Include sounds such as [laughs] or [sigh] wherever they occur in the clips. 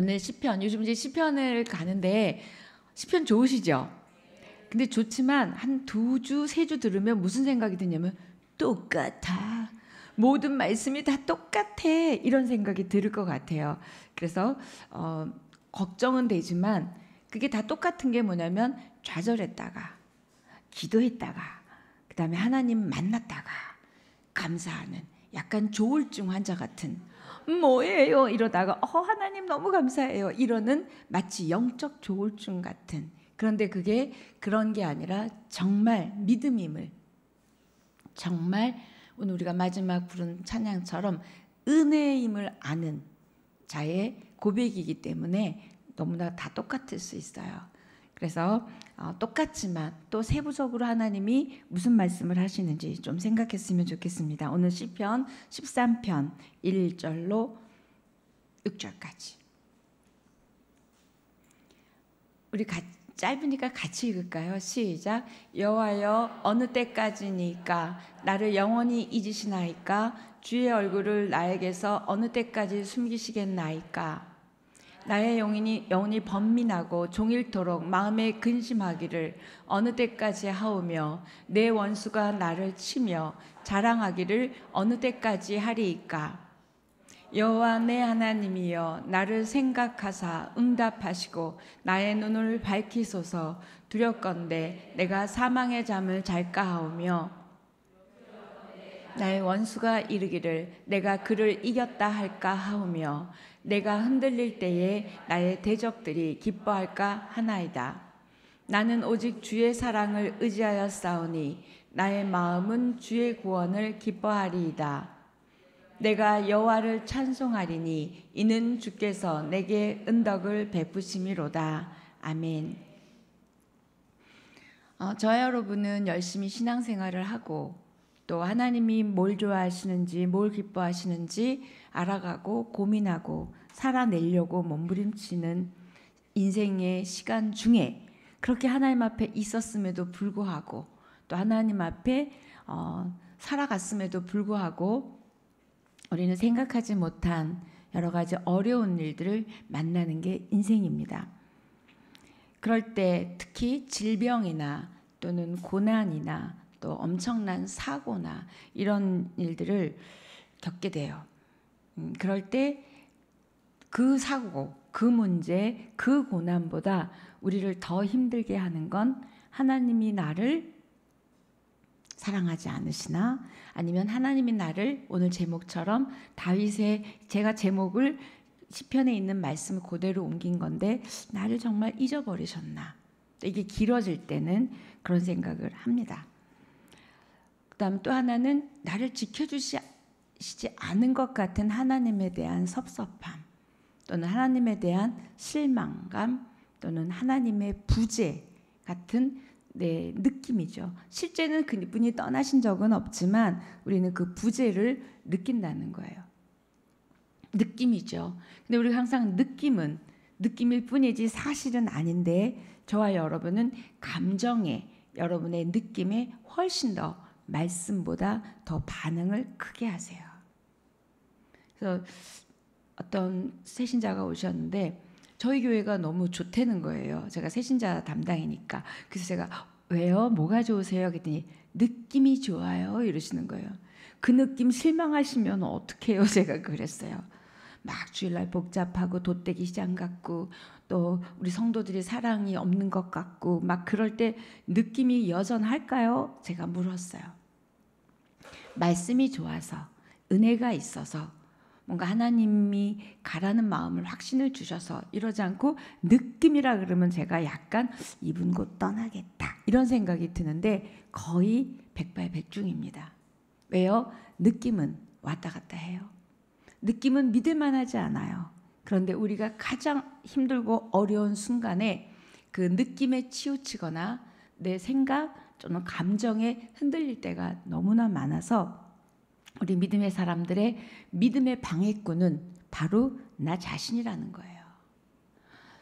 오늘 시편 요즘 이제 시편을 가는데 시편 좋으시죠? 근데 좋지만 한 두 주 세 주 들으면 무슨 생각이 드냐면 똑같아 모든 말씀이 다 똑같아 이런 생각이 들을 것 같아요. 그래서 어, 걱정은 되지만 그게 다 똑같은 게 뭐냐면 좌절했다가 기도했다가 그다음에 하나님 만났다가 감사하는 약간 조울증 환자 같은 뭐예요? 이러다가 어 하나님 너무 감사해요. 이러는 마치 영적 조울증 같은 그런데 그게 그런 게 아니라 정말 믿음임을 정말 오늘 우리가 마지막 부른 찬양처럼 은혜임을 아는 자의 고백이기 때문에 너무나 다 똑같을 수 있어요. 그래서 어, 똑같지만 또 세부적으로 하나님이 무슨 말씀을 하시는지 좀 생각했으면 좋겠습니다. 오늘 시편 13편 1절로 6절까지. 우리 가, 짧으니까 같이 읽을까요? 시작. 여호와여 어느 때까지니까 나를 영원히 잊으시나이까 주의 얼굴을 나에게서 어느 때까지 숨기시겠나이까 나의 영혼이, 영혼이 번민하고 종일토록 마음에 근심하기를 어느 때까지 하오며 내 원수가 나를 치며 자랑하기를 어느 때까지 하리이까 여호와 내 하나님이여 나를 생각하사 응답하시고 나의 눈을 밝히소서 두렵건대 내가 사망의 잠을 잘까 하오며 나의 원수가 이르기를 내가 그를 이겼다 할까 하오며 내가 흔들릴 때에 나의 대적들이 기뻐할까 하나이다. 나는 오직 주의 사랑을 의지하여 싸우니 나의 마음은 주의 구원을 기뻐하리이다. 내가 여호와를 찬송하리니 이는 주께서 내게 은덕을 베푸심이로다. 아멘. 어, 저 여러분은 열심히 신앙생활을 하고 또 하나님이 뭘 좋아하시는지 뭘 기뻐하시는지 알아가고 고민하고 살아내려고 몸부림치는 인생의 시간 중에 그렇게 하나님 앞에 있었음에도 불구하고 또 하나님 앞에 어, 살아갔음에도 불구하고 우리는 생각하지 못한 여러 가지 어려운 일들을 만나는 게 인생입니다. 그럴 때 특히 질병이나 또는 고난이나 또 엄청난 사고나 이런 일들을 겪게 돼요. 음, 그럴 때 그 사고, 그 문제, 그 고난보다 우리를 더 힘들게 하는 건 하나님이 나를 사랑하지 않으시나 아니면 하나님이 나를 오늘 제목처럼 다윗의 제가 제목을 시편에 있는 말씀을 그대로 옮긴 건데 나를 정말 잊어버리셨나 이게 길어질 때는 그런 생각을 합니다. 그다음 또 하나는 나를 지켜주시지 않은 것 같은 하나님에 대한 섭섭함 또는 하나님에 대한 실망감 또는 하나님의 부재 같은 네, 느낌이죠. 실제는 그분이 떠나신 적은 없지만 우리는 그 부재를 느낀다는 거예요. 느낌이죠. 근데 우리가 항상 느낌은 느낌일 뿐이지 사실은 아닌데 저와 여러분은 감정에 여러분의 느낌에 훨씬 더 말씀보다 더 반응을 크게 하세요. 그래서 어떤 세신자가 오셨는데 저희 교회가 너무 좋다는 거예요. 제가 세신자 담당이니까. 그래서 제가 왜요? 뭐가 좋으세요? 그랬더니 느낌이 좋아요 이러시는 거예요. 그 느낌 실망하시면 어떡해요? [laughs] 제가 그랬어요. 막 주일날 복잡하고 돗대기 시장 같고 또 우리 성도들이 사랑이 없는 것 같고 막 그럴 때 느낌이 여전할까요? 제가 물었어요. 말씀이 좋아서 은혜가 있어서 뭔가 하나님이 가라는 마음을 확신을 주셔서 이러지 않고 느낌이라 그러면 제가 약간 이분 곧 떠나겠다 이런 생각이 드는데 거의 백발백중입니다. 왜요? 느낌은 왔다 갔다 해요. 느낌은 믿을 만하지 않아요. 그런데 우리가 가장 힘들고 어려운 순간에 그 느낌에 치우치거나 내 생각, 저는 감정에 흔들릴 때가 너무나 많아서 우리 믿음의 사람들의 믿음의 방해꾼은 바로 나 자신이라는 거예요.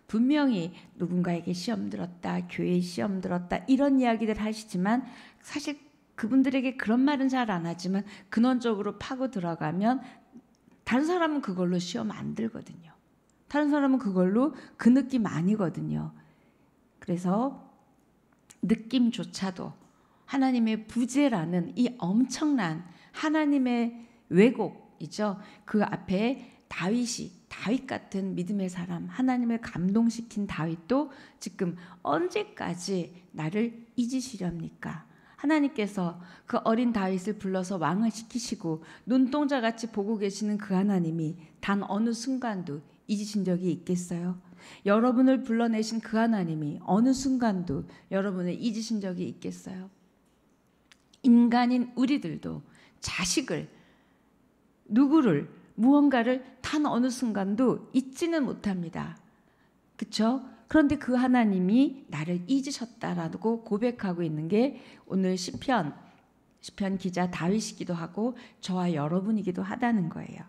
분명히 누군가에게 시험 들었다, 교회에 시험 들었다, 이런 이야기들 하시지만 사실 그분들에게 그런 말은 잘 안 하지만 근원적으로 파고 들어가면 다른 사람은 그걸로 시험 안 들거든요. 다른 사람은 그걸로 그 느낌 아니거든요. 그래서 느낌조차도 하나님의 부재라는 이 엄청난 하나님의 왜곡이죠. 그 앞에 다윗이 다윗 같은 믿음의 사람 하나님을 감동시킨 다윗도 지금 언제까지 나를 잊으시렵니까? 하나님께서 그 어린 다윗을 불러서 왕을 시키시고 눈동자 같이 보고 계시는 그 하나님이 단 어느 순간도 잊으신 적이 있겠어요? 여러분을 불러내신 그 하나님이 어느 순간도 여러분을 잊으신 적이 있겠어요? 인간인 우리들도 자식을 누구를 무언가를 단 어느 순간도 잊지는 못합니다. 그렇죠? 그런데 그 하나님이 나를 잊으셨다라고 고백하고 있는 게 오늘 시편 시편 기자 다윗이기도 하고 저와 여러분이기도 하다는 거예요.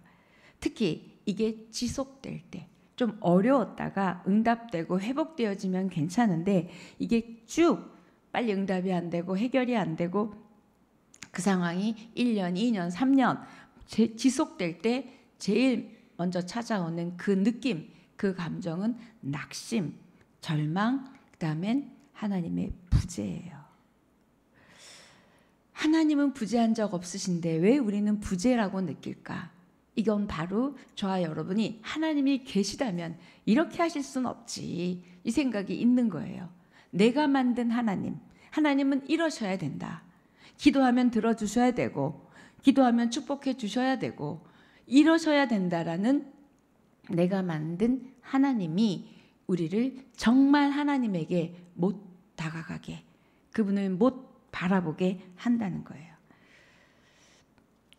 특히 이게 지속될 때좀 어려웠다가 응답되고 회복되어지면 괜찮은데 이게 쭉 빨리 응답이 안 되고 해결이 안 되고 그 상황이 1년, 2년, 3년 지속될 때 제일 먼저 찾아오는 그 느낌, 그 감정은 낙심, 절망, 그다음엔 하나님의 부재예요. 하나님은 부재한 적 없으신데 왜 우리는 부재라고 느낄까? 이건 바로 저와 여러분이 하나님이 계시다면 이렇게 하실 순 없지 이 생각이 있는 거예요. 내가 만든 하나님, 하나님은 이러셔야 된다. 기도하면 들어주셔야 되고, 기도하면 축복해 주셔야 되고, 이러셔야 된다라는 내가 만든 하나님이 우리를 정말 하나님에게 못 다가가게, 그분을 못 바라보게 한다는 거예요.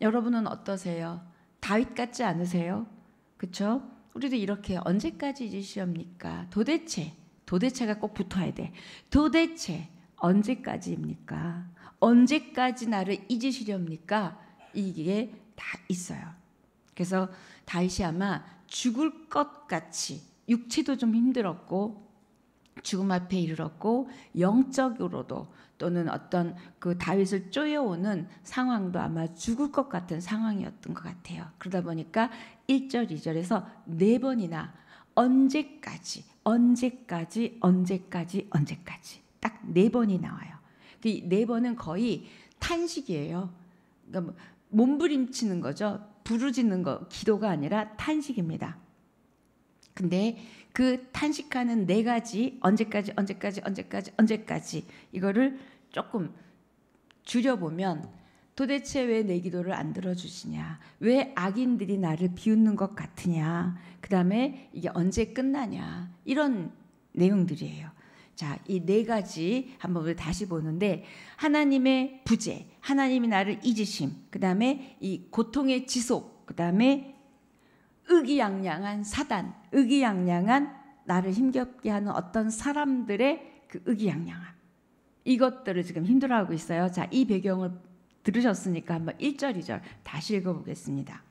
여러분은 어떠세요? 다윗 같지 않으세요? 그렇죠? 우리도 이렇게 언제까지 잊으시옵니까? 도대체 도대체가 꼭 붙어야 돼. 도대체 언제까지입니까? 언제까지 나를 잊으시렵니까? 이게 다 있어요. 그래서 다윗이 아마 죽을 것 같이 육체도 좀 힘들었고 죽음 앞에 이르렀고 영적으로도 또는 어떤 그 다윗을 쪼여오는 상황도 아마 죽을 것 같은 상황이었던 것 같아요. 그러다 보니까 1절, 2절에서 네 번이나 언제까지, 언제까지, 언제까지, 언제까지 딱 네 번이 나와요. 그 네 번은 거의 탄식이에요. 그러니까 뭐 몸부림치는 거죠. 부르짖는 거 기도가 아니라 탄식입니다. 근데 그 탄식하는 네 가지 언제까지 언제까지 언제까지 언제까지 이거를 조금 줄여보면 도대체 왜 내 기도를 안 들어주시냐? 왜 악인들이 나를 비웃는 것 같으냐? 그 다음에 이게 언제 끝나냐? 이런 내용들이에요. 자, 이 네 가지 한번 우리 다시 보는데 하나님의 부재, 하나님이 나를 잊으심, 그 다음에 이 고통의 지속, 그 다음에 의기양양한 사단, 의기양양한 나를 힘겹게 하는 어떤 사람들의 그 의기양양함 이것들을 지금 힘들어하고 있어요. 자, 이 배경을 들으셨으니까 한번 1절 2절 다시 읽어보겠습니다.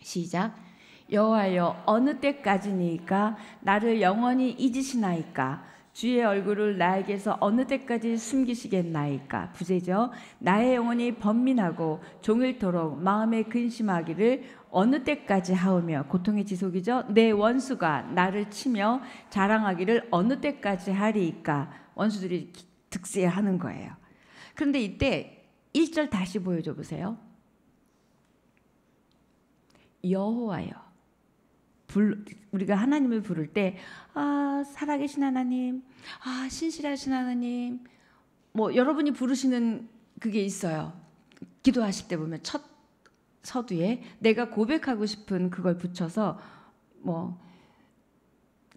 시작 여호와여 어느 때까지니까 나를 영원히 잊으시나이까 주의 얼굴을 나에게서 어느 때까지 숨기시겠나이까 부재죠 나의 영혼이 번민하고 종일토록 마음에 근심하기를 어느 때까지 하오며 고통의 지속이죠. 내 원수가 나를 치며 자랑하기를 어느 때까지 하리이까 원수들이 득세하는 거예요. 그런데 이때 1절 다시 보여줘 보세요. 여호와여. 불, 우리가 하나님을 부를 때, 아, 살아계신 하나님, 아, 신실하신 하나님, 뭐, 여러분이 부르시는 그게 있어요. 기도하실 때 보면 첫 서두에 내가 고백하고 싶은 그걸 붙여서 뭐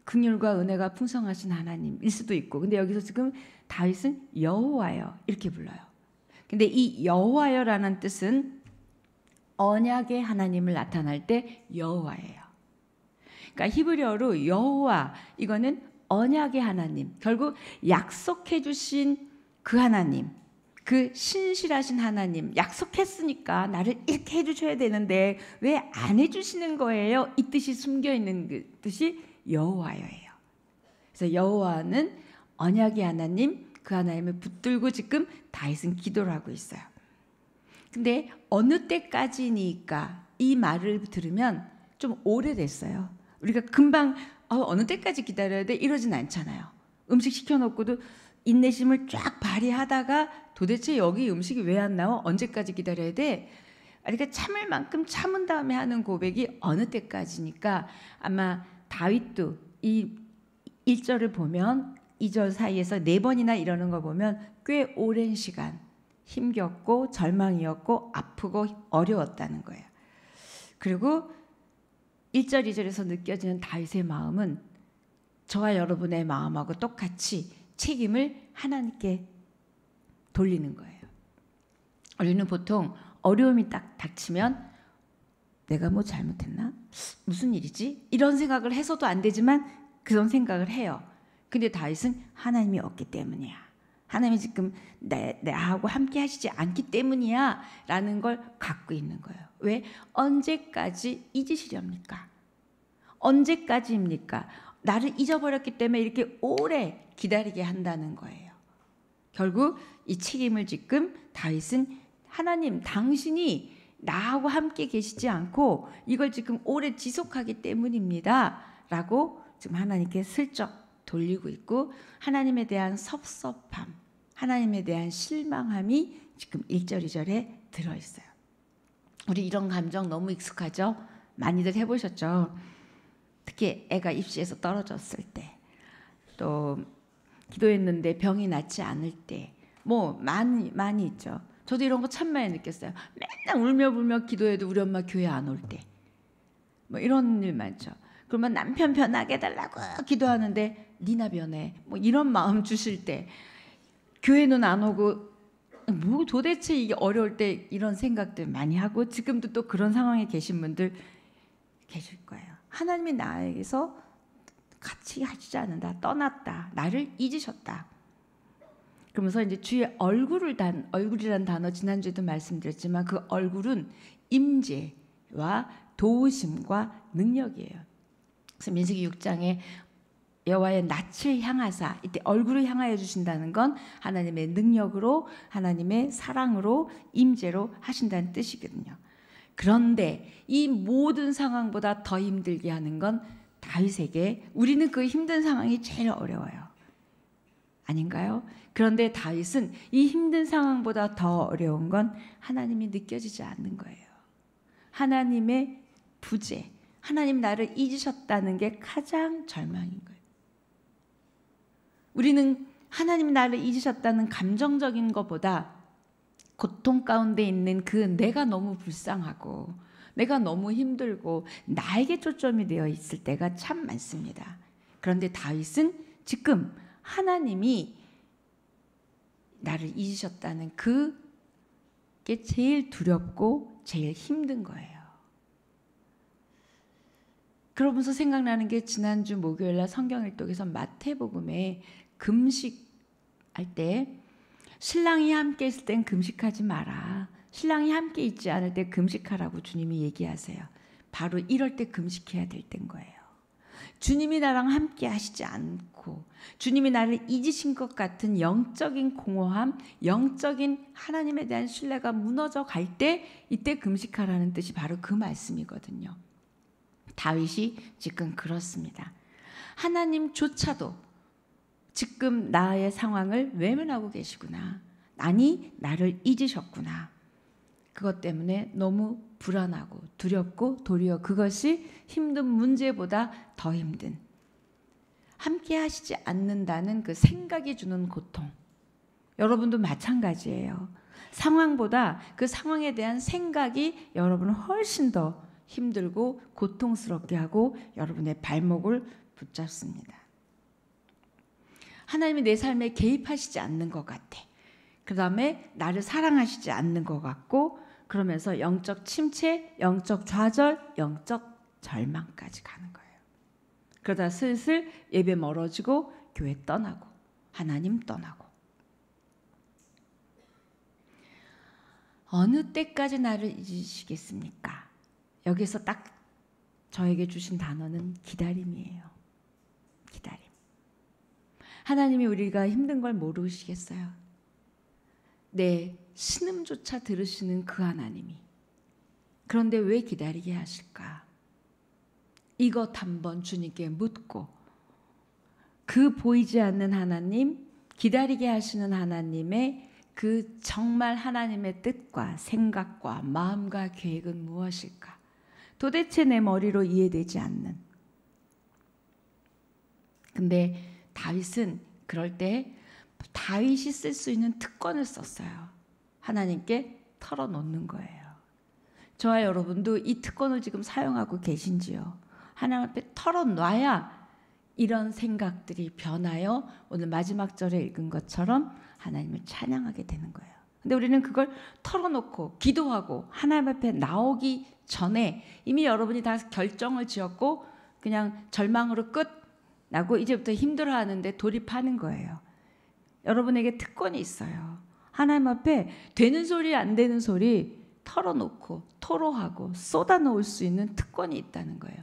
긍휼과 은혜가 풍성하신 하나님일 수도 있고 근데 여기서 지금 다윗은 여호와여 이렇게 불러요. 근데 이 여호와여라는 뜻은 언약의 하나님을 나타날 때 여호와예요. 그러니까 히브리어로 여호와 이거는 언약의 하나님 결국 약속해 주신 그 하나님 그 신실하신 하나님 약속했으니까 나를 이렇게 해주셔야 되는데 왜 안 해주시는 거예요? 이 뜻이 숨겨 있는 그 뜻이 여호와여예요. 그래서 여호와는 언약의 하나님 그 하나님을 붙들고 지금 다윗은 기도를 하고 있어요. 근데 어느 때까지니까 이 말을 들으면 좀 오래됐어요. 우리가 금방 어, 어느 때까지 기다려야 돼 이러진 않잖아요. 음식 시켜놓고도 인내심을 쫙 발휘하다가 도대체 여기 음식이 왜 안 나와? 언제까지 기다려야 돼? 그러니까 참을 만큼 참은 다음에 하는 고백이 어느 때까지니까 아마 다윗도 이일절을 보면 이 절 사이에서 네 번이나 이러는 거 보면 꽤 오랜 시간 힘겹고 절망이었고 아프고 어려웠다는 거예요. 그리고 일절이절에서 느껴지는 다윗의 마음은 저와 여러분의 마음하고 똑같이 책임을 하나님께 돌리는 거예요. 우리는 보통 어려움이 딱 닥치면 내가 뭐 잘못했나? 무슨 일이지? 이런 생각을 해서도 안 되지만 그런 생각을 해요. 근데 다윗은 하나님이 없기 때문이야. 하나님이 지금 내, 나하고 함께 하시지 않기 때문이야. 라는 걸 갖고 있는 거예요. 왜? 언제까지 잊으시렵니까? 언제까지입니까? 나를 잊어버렸기 때문에 이렇게 오래 기다리게 한다는 거예요. 결국 이 책임을 지금 다윗은 하나님 당신이 나하고 함께 계시지 않고 이걸 지금 오래 지속하기 때문입니다. 라고 지금 하나님께 슬쩍 돌리고 있고 하나님에 대한 섭섭함, 하나님에 대한 실망함이 지금 1절, 2절에 들어있어요. 우리 이런 감정 너무 익숙하죠? 많이들 해보셨죠? 특히 애가 입시에서 떨어졌을 때, 또 기도했는데 병이 낫지 않을 때, 뭐 많이 많이 있죠. 저도 이런 거 참 많이 느꼈어요. 맨날 울며 불며 기도해도 우리 엄마 교회 안 올 때, 뭐 이런 일 많죠. 그러면 남편 변하게 달라고 기도하는데 니나 변해. 뭐 이런 마음 주실 때, 교회는 안 오고 뭐 도대체 이게 어려울 때 이런 생각들 많이 하고 지금도 또 그런 상황에 계신 분들 계실 거예요. 하나님이 나에게서 같이 하시지 않는다. 떠났다. 나를 잊으셨다. 그러면서 이제 주의 얼굴을 단 얼굴이란 단어 지난주에도 말씀드렸지만 그 얼굴은 임재와 도우심과 능력이에요. 그래서 민수기 6장에 여호와의 낯을 향하사 이때 얼굴을 향하여 주신다는 건 하나님의 능력으로 하나님의 사랑으로 임재로 하신다는 뜻이거든요. 그런데 이 모든 상황보다 더 힘들게 하는 건 다윗에게 우리는 그 힘든 상황이 제일 어려워요. 아닌가요? 그런데 다윗은 이 힘든 상황보다 더 어려운 건 하나님이 느껴지지 않는 거예요. 하나님의 부재, 하나님 나를 잊으셨다는 게 가장 절망인 거예요. 우리는 하나님 나를 잊으셨다는 감정적인 것보다 고통 가운데 있는 그 내가 너무 불쌍하고 내가 너무 힘들고 나에게 초점이 되어 있을 때가 참 많습니다. 그런데 다윗은 지금 하나님이 나를 잊으셨다는 그게 제일 두렵고 제일 힘든 거예요. 그러면서 생각나는 게 지난주 목요일 날 성경일독에서 마태복음에 금식 할때 신랑이 함께 있을 땐 금식하지 마라. 신랑이 함께 있지 않을 때 금식하라고 주님이 얘기하세요. 바로 이럴 때 금식해야 될 땐 거예요. 주님이 나랑 함께 하시지 않고 주님이 나를 잊으신 것 같은 영적인 공허함, 영적인 하나님에 대한 신뢰가 무너져 갈 때 이때 금식하라는 뜻이 바로 그 말씀이거든요. 다윗이 지금 그렇습니다. 하나님조차도 지금 나의 상황을 외면하고 계시구나. 아니, 나를 잊으셨구나. 그것 때문에 너무 불안하고 두렵고 도리어 그것이 힘든 문제보다 더 힘든 함께 하시지 않는다는 그 생각이 주는 고통. 여러분도 마찬가지예요. 상황보다 그 상황에 대한 생각이 여러분을 훨씬 더 힘들고 고통스럽게 하고 여러분의 발목을 붙잡습니다. 하나님이 내 삶에 개입하시지 않는 것 같아. 그 다음에 나를 사랑하시지 않는 것 같고 그러면서 영적 침체, 영적 좌절, 영적 절망까지 가는 거예요. 그러다 슬슬 예배 멀어지고 교회 떠나고 하나님 떠나고 어느 때까지 나를 잊으시겠습니까? 여기서 딱 저에게 주신 단어는 기다림이에요. 기다림. 하나님이 우리가 힘든 걸 모르시겠어요. 내 신음조차 들으시는 그 하나님이. 그런데 왜 기다리게 하실까? 이것 한번 주님께 묻고 그 보이지 않는 하나님, 기다리게 하시는 하나님의 그 정말 하나님의 뜻과 생각과 마음과 계획은 무엇일까? 도대체 내 머리로 이해되지 않는. 근데 다윗은 그럴 때 다윗이 쓸 수 있는 특권을 썼어요. 하나님께 털어놓는 거예요. 저와 여러분도 이 특권을 지금 사용하고 계신지요. 하나님 앞에 털어놔야 이런 생각들이 변하여 오늘 마지막 절에 읽은 것처럼 하나님을 찬양하게 되는 거예요. 근데 우리는 그걸 털어놓고 기도하고 하나님 앞에 나오기 전에 이미 여러분이 다 결정을 지었고 그냥 절망으로 끝 라고 이제부터 힘들어하는데 돌입하는 거예요. 여러분에게 특권이 있어요. 하나님 앞에 되는 소리 안 되는 소리 털어놓고 토로하고 쏟아놓을 수 있는 특권이 있다는 거예요.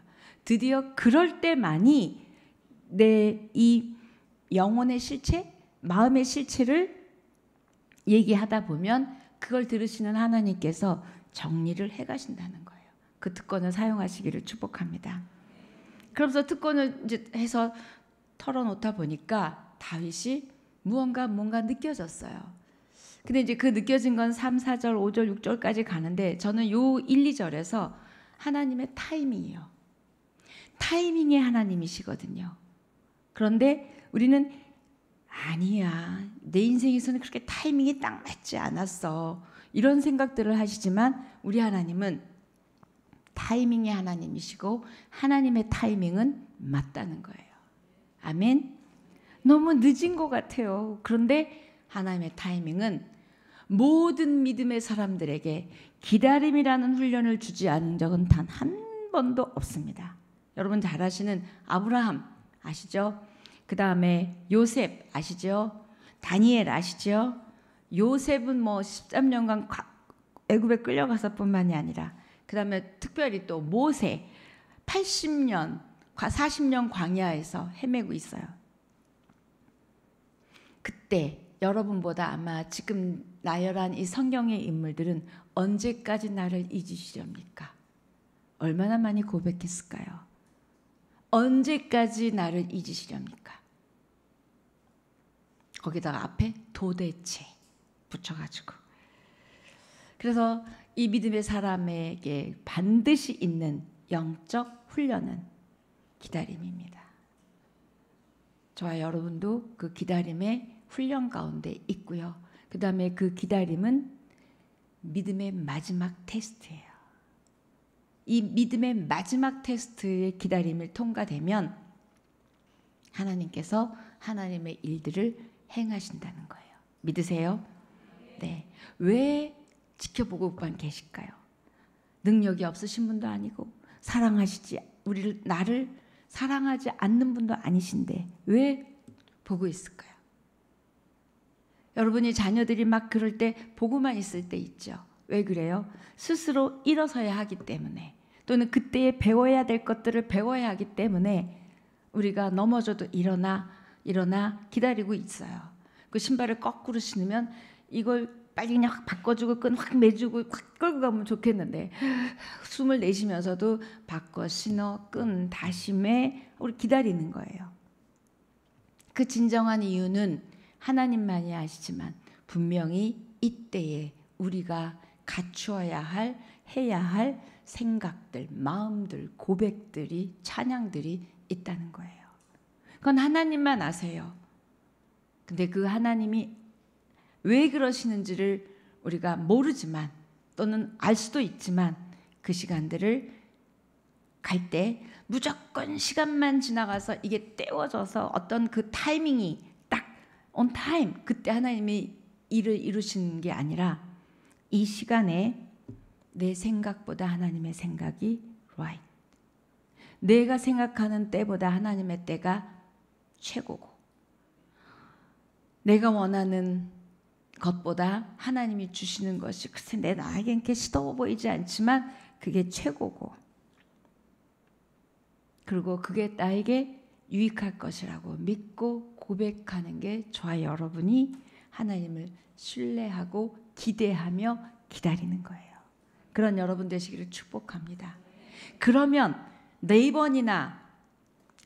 드디어 그럴 때만이 내 이 영혼의 실체, 마음의 실체를 얘기하다 보면 그걸 들으시는 하나님께서 정리를 해 가신다는 거예요. 그 특권을 사용하시기를 축복합니다. 그러면서 특권을 이제 해서 털어놓다 보니까 다윗이 무언가 뭔가 느껴졌어요. 근데 이제 그 느껴진 건 3, 4절, 5절, 6절까지 가는데 저는 요 1, 2절에서 하나님의 타이밍이에요. 타이밍의 하나님이시거든요. 그런데 우리는 아니야. 내 인생에서는 그렇게 타이밍이 딱 맞지 않았어. 이런 생각들을 하시지만 우리 하나님은 타이밍이 하나님이시고 하나님의 타이밍은 맞다는 거예요. 아멘. 너무 늦은 것 같아요. 그런데 하나님의 타이밍은 모든 믿음의 사람들에게 기다림이라는 훈련을 주지 않은 적은 단 한 번도 없습니다. 여러분 잘 아시는 아브라함 아시죠? 그 다음에 요셉 아시죠? 다니엘 아시죠? 요셉은 뭐 13년간 애굽에 끌려가서뿐만이 아니라 그 다음에 특별히 또 모세 80년, 40년 광야에서 헤매고 있어요. 그때 여러분보다 아마 지금 나열한 이 성경의 인물들은 언제까지 나를 잊으시렵니까? 얼마나 많이 고백했을까요? 언제까지 나를 잊으시렵니까? 거기다가 앞에 도대체 붙여가지고. 그래서 이 믿음의 사람에게 반드시 있는 영적 훈련은 기다림입니다. 저와 여러분도 그 기다림의 훈련 가운데 있고요. 그 다음에 그 기다림은 믿음의 마지막 테스트예요. 이 믿음의 마지막 테스트의 기다림을 통과되면 하나님께서 하나님의 일들을 행하신다는 거예요. 믿으세요? 네. 왜 지켜보고 오 계실까요? 능력이 없으신 분도 아니고 사랑하시지 우리를 나를 사랑하지 않는 분도 아니신데 왜 보고 있을까요? 여러분이 자녀들이 막 그럴 때 보고만 있을 때 있죠. 왜 그래요? 스스로 일어서야 하기 때문에 또는 그때에 배워야 될 것들을 배워야 하기 때문에 우리가 넘어져도 일어나 일어나 기다리고 있어요. 그 신발을 거꾸로 신으면 이걸 빨리 그냥 확 바꿔주고 끈 확 매주고 확 끌고 가면 좋겠는데 숨을 내쉬면서도 바꿔 신어 끈 다시 매 우리 기다리는 거예요. 그 진정한 이유는 하나님만이 아시지만 분명히 이때에 우리가 갖추어야 할 해야 할 생각들, 마음들, 고백들이 찬양들이 있다는 거예요. 그건 하나님만 아세요. 근데 그 하나님이 왜 그러시는지를 우리가 모르지만 또는 알 수도 있지만 그 시간들을 갈 때 무조건 시간만 지나가서 이게 때워져서 어떤 그 타이밍이 딱 온 타임 그때 하나님이 일을 이루시는 게 아니라 이 시간에 내 생각보다 하나님의 생각이 right. 내가 생각하는 때보다 하나님의 때가 최고고 내가 원하는 것보다 하나님이 주시는 것이 글쎄 내 나에겐 게 시더워 보이지 않지만 그게 최고고 그리고 그게 나에게 유익할 것이라고 믿고 고백하는 게 저와 여러분이 하나님을 신뢰하고 기대하며 기다리는 거예요. 그런 여러분 되시기를 축복합니다. 그러면 네 번이나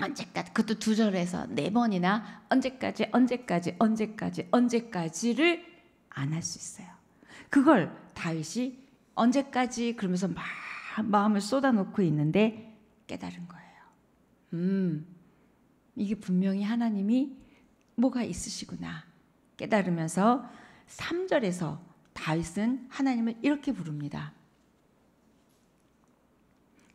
언제까지 그것도 두 절에서 네 번이나 언제까지 언제까지 언제까지 언제까지를 안할수 있어요. 그걸 다윗이 언제까지 그러면서 막 마음을 쏟아놓고 있는데 깨달은 거예요. 음, 이게 분명히 하나님이 뭐가 있으시구나 깨달으면서 3절에서 다윗은 하나님을 이렇게 부릅니다.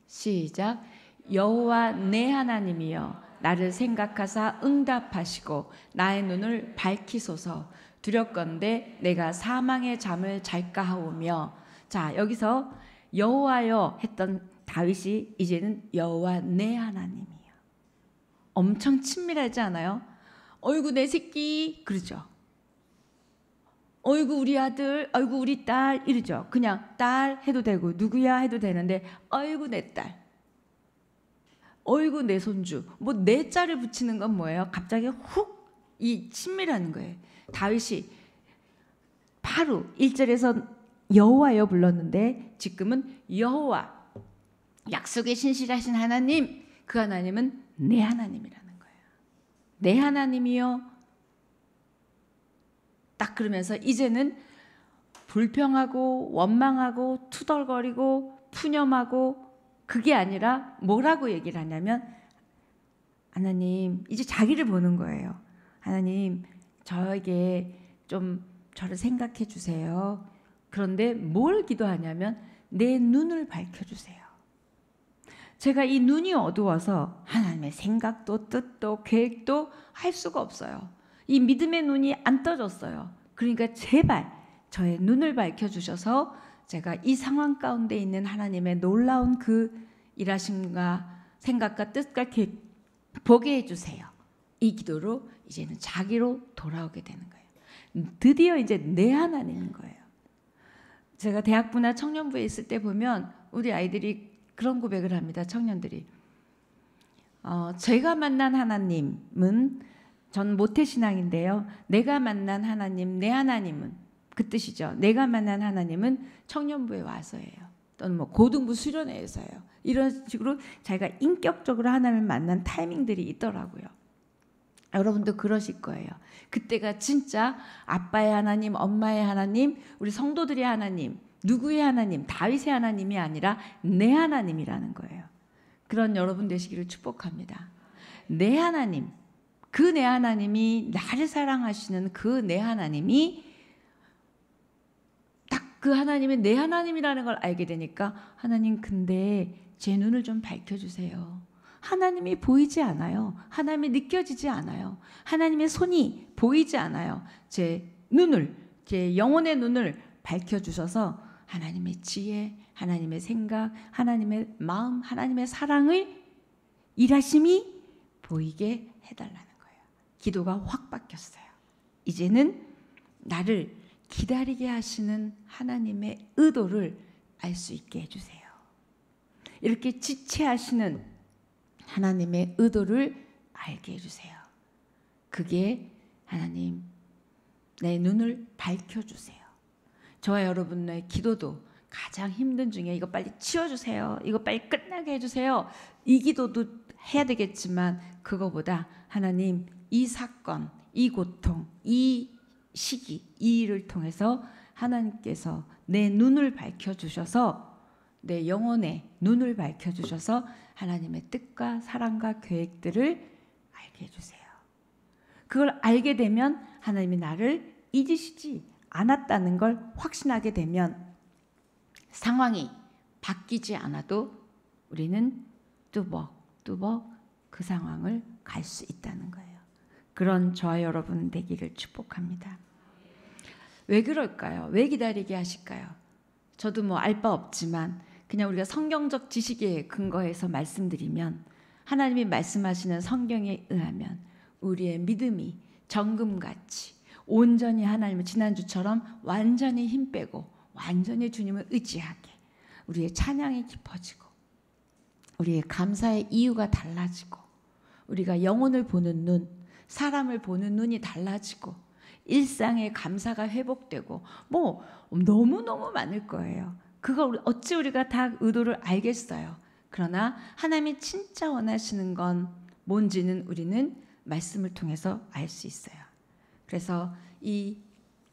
시작 여호와 내 하나님이여 나를 생각하사 응답하시고 나의 눈을 밝히소서 두렵건데 내가 사망의 잠을 잘까 하오며 자 여기서 여호와여 했던 다윗이 이제는 여호와 내 하나님이에요. 엄청 친밀하지 않아요? 어이구 내 새끼 그러죠. 어이구 우리 아들, 어이구 우리 딸 이러죠. 그냥 딸 해도 되고 누구야 해도 되는데 어이구 내 딸. 어이구 내 손주. 뭐 내 자를 붙이는 건 뭐예요? 갑자기 훅 이 친밀한 거예요. 다윗이 바로 1절에서 여호와여 불렀는데 지금은 여호와 약속에 신실하신 하나님 그 하나님은 내 하나님이라는 거예요. 내 하나님이요. 딱 그러면서 이제는 불평하고 원망하고 투덜거리고 푸념하고 그게 아니라 뭐라고 얘기를 하냐면 하나님 이제 자기를 보는 거예요. 하나님 저에게 좀 저를 생각해 주세요. 그런데 뭘 기도하냐면 내 눈을 밝혀 주세요. 제가 이 눈이 어두워서 하나님의 생각도 뜻도 계획도 할 수가 없어요. 이 믿음의 눈이 안 떠졌어요. 그러니까 제발 저의 눈을 밝혀 주셔서 제가 이 상황 가운데 있는 하나님의 놀라운 그 일하심과 생각과 뜻과 계획 보게 해 주세요. 이 기도로 이제는 자기로 돌아오게 되는 거예요. 드디어 이제 내 하나님인 거예요. 제가 대학부나 청년부에 있을 때 보면 우리 아이들이 그런 고백을 합니다. 청년들이. 어, 제가 만난 하나님은 전 모태신앙인데요. 내가 만난 하나님, 내 하나님은 그 뜻이죠. 내가 만난 하나님은 청년부에 와서예요. 또는 뭐 고등부 수련회에서요. 이런 식으로 자기가 인격적으로 하나님을 만난 타이밍들이 있더라고요. 아, 여러분도 그러실 거예요. 그때가 진짜 아빠의 하나님, 엄마의 하나님, 우리 성도들의 하나님, 누구의 하나님, 다윗의 하나님이 아니라 내 하나님이라는 거예요. 그런 여러분 되시기를 축복합니다. 내 하나님, 그 내 하나님이 나를 사랑하시는 그 내 하나님이 딱 그하나님의내 하나님이라는 걸 알게 되니까 하나님 근데 제 눈을 좀 밝혀주세요. 하나님이 보이지 않아요. 하나님이 느껴지지 않아요. 하나님의 손이 보이지 않아요. 제 눈을, 제 영혼의 눈을 밝혀주셔서 하나님의 지혜, 하나님의 생각, 하나님의 마음, 하나님의 사랑을 일하심이 보이게 해달라는 거예요. 기도가 확 바뀌었어요. 이제는 나를 기다리게 하시는 하나님의 의도를 알 수 있게 해주세요. 이렇게 지체하시는 하나님의 의도를 알게 해주세요. 그게 하나님 내 눈을 밝혀주세요. 저와 여러분의 기도도 가장 힘든 중에 이거 빨리 치워주세요. 이거 빨리 끝나게 해주세요. 이 기도도 해야 되겠지만 그거보다 하나님 이 사건, 이 고통, 이 시기, 이 일을 통해서 하나님께서 내 눈을 밝혀주셔서 내 영혼의 눈을 밝혀 주셔서 하나님의 뜻과 사랑과 계획들을 알게 해 주세요. 그걸 알게 되면 하나님이 나를 잊으시지 않았다는 걸 확신하게 되면 상황이 바뀌지 않아도 우리는 뚜벅뚜벅 그 상황을 갈 수 있다는 거예요. 그런 저와 여러분 되기를 축복합니다. 왜 그럴까요? 왜 기다리게 하실까요? 저도 뭐 알 바 없지만 그냥 우리가 성경적 지식에 근거해서 말씀드리면 하나님이 말씀하시는 성경에 의하면 우리의 믿음이 정금같이 온전히 하나님을 지난주처럼 완전히 힘 빼고 완전히 주님을 의지하게 우리의 찬양이 깊어지고 우리의 감사의 이유가 달라지고 우리가 영혼을 보는 눈, 사람을 보는 눈이 달라지고 일상의 감사가 회복되고 뭐 너무너무 많을 거예요. 그걸 어찌 우리가 다 의도를 알겠어요. 그러나 하나님이 진짜 원하시는 건 뭔지는 우리는 말씀을 통해서 알 수 있어요. 그래서 이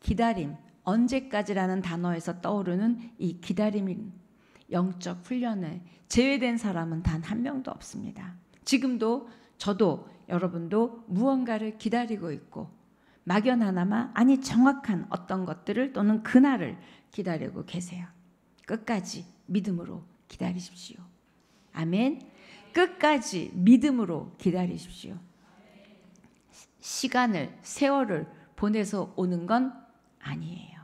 기다림, 언제까지라는 단어에서 떠오르는 이 기다림 인 영적 훈련에 제외된 사람은 단 한 명도 없습니다. 지금도 저도 여러분도 무언가를 기다리고 있고 막연하나마 아니 정확한 어떤 것들을 또는 그날을 기다리고 계세요. 끝까지 믿음으로 기다리십시오. 아멘. 끝까지 믿음으로 기다리십시오. 시간을, 세월을 보내서 오는 건 아니에요.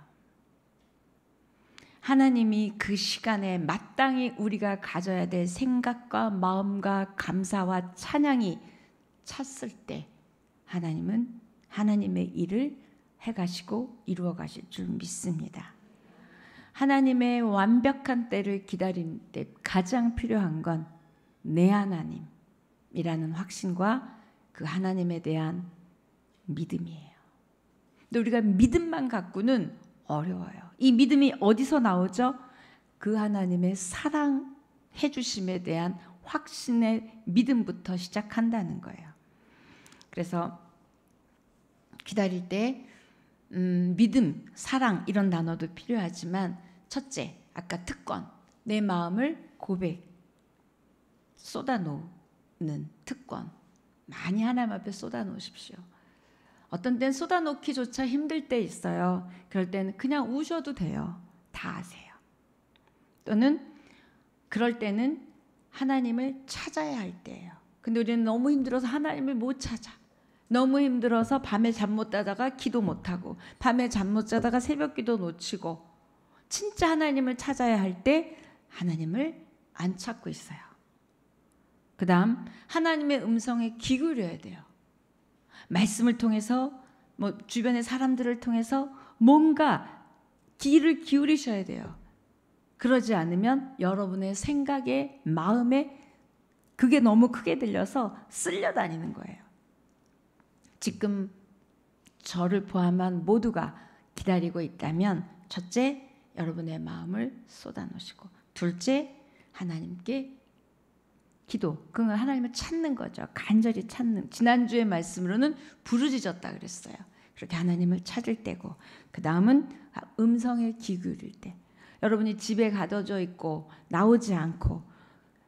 하나님이 그 시간에 마땅히 우리가 가져야 될 생각과 마음과 감사와 찬양이 찼을 때 하나님은 하나님의 일을 해가시고 이루어 가실 줄 믿습니다. 하나님의 완벽한 때를 기다릴 때 가장 필요한 건 내 하나님이라는 확신과 그 하나님에 대한 믿음이에요. 근데 우리가 믿음만 갖고는 어려워요. 이 믿음이 어디서 나오죠? 그 하나님의 사랑해 주심에 대한 확신의 믿음부터 시작한다는 거예요. 그래서 기다릴 때 음, 믿음, 사랑 이런 단어도 필요하지만 첫째, 아까 특권. 내 마음을 고백. 쏟아놓는 특권. 많이 하나님 앞에 쏟아놓으십시오. 어떤 땐 쏟아놓기조차 힘들 때 있어요. 그럴 때는 그냥 우셔도 돼요. 다 아세요. 또는 그럴 때는 하나님을 찾아야 할 때예요. 근데 우리는 너무 힘들어서 하나님을 못 찾아. 너무 힘들어서 밤에 잠 못 자다가 기도 못 하고, 밤에 잠 못 자다가 새벽 기도 놓치고, 진짜 하나님을 찾아야 할 때 하나님을 안 찾고 있어요. 그 다음, 하나님의 음성에 기울여야 돼요. 말씀을 통해서, 뭐, 주변의 사람들을 통해서 뭔가 귀를 기울이셔야 돼요. 그러지 않으면 여러분의 생각에, 마음에 그게 너무 크게 들려서 쓸려 다니는 거예요. 지금 저를 포함한 모두가 기다리고 있다면 첫째 여러분의 마음을 쏟아놓으시고 둘째 하나님께 기도 그건 하나님을 찾는 거죠 간절히 찾는 지난주의 말씀으로는 부르짖었다 그랬어요 그렇게 하나님을 찾을 때고 그 다음은 아, 음성에 기울일 때 여러분이 집에 가둬져 있고 나오지 않고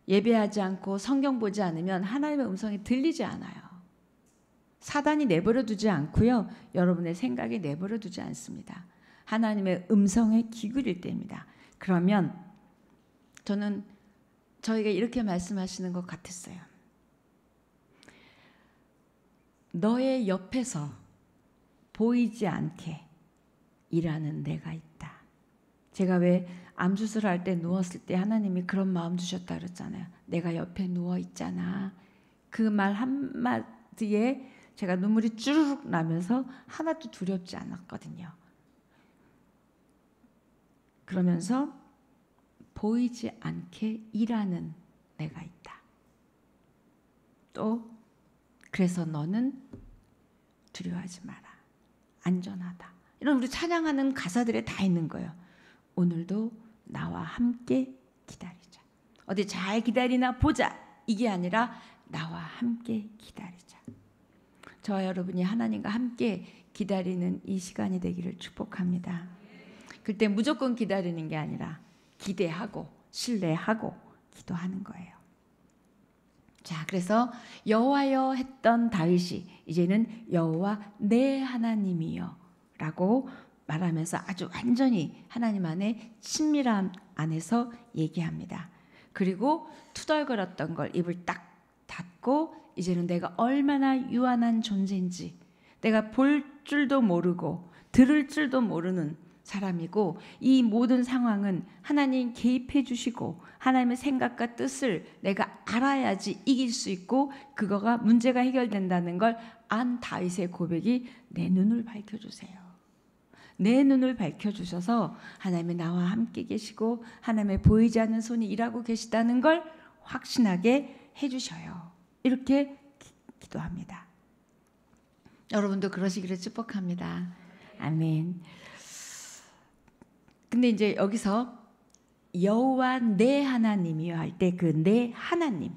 예배하지 않고 성경 보지 않으면 하나님의 음성이 들리지 않아요. 사단이 내버려 두지 않고요. 여러분의 생각이 내버려 두지 않습니다. 하나님의 음성에 기울일 때입니다. 그러면 저는 저에게 이렇게 말씀하시는 것 같았어요. 너의 옆에서 보이지 않게 일하는 내가 있다. 제가 왜 암수술 할때 누웠을 때 하나님이 그런 마음 주셨다 그랬잖아요. 내가 옆에 누워 있잖아. 그 말 한마디에 제가 눈물이 쭈르륵 나면서 하나도 두렵지 않았거든요. 그러면서 보이지 않게 일하는 내가 있다. 또 그래서 너는 두려워하지 마라. 안전하다. 이런 우리 찬양하는 가사들에 다 있는 거예요. 오늘도 나와 함께 기다리자. 어디 잘 기다리나 보자. 이게 아니라 나와 함께 기다리자. 저와 여러분이 하나님과 함께 기다리는 이 시간이 되기를 축복합니다. 그때 무조건 기다리는 게 아니라 기대하고 신뢰하고 기도하는 거예요. 자, 그래서 여호와여 했던 다윗이 이제는 여호와 내 하나님이여라고 말하면서 아주 완전히 하나님 안에 친밀함 안에서 얘기합니다. 그리고 투덜거렸던 걸 입을 딱 닫고 이제는 내가 얼마나 유한한 존재인지 내가 볼 줄도 모르고 들을 줄도 모르는 사람이고 이 모든 상황은 하나님 개입해 주시고 하나님의 생각과 뜻을 내가 알아야지 이길 수 있고 그거가 문제가 해결된다는 걸 안 다윗의 고백이 내 눈을 밝혀 주세요. 내 눈을 밝혀 주셔서 하나님이 나와 함께 계시고 하나님의 보이지 않는 손이 일하고 계시다는 걸 확신하게 해 주셔요. 이렇게 기, 기도합니다. 여러분도 그러시기를 축복합니다. 아멘. 근데 이제 여기서 여호와 내 하나님이요 할 때 그 내 하나님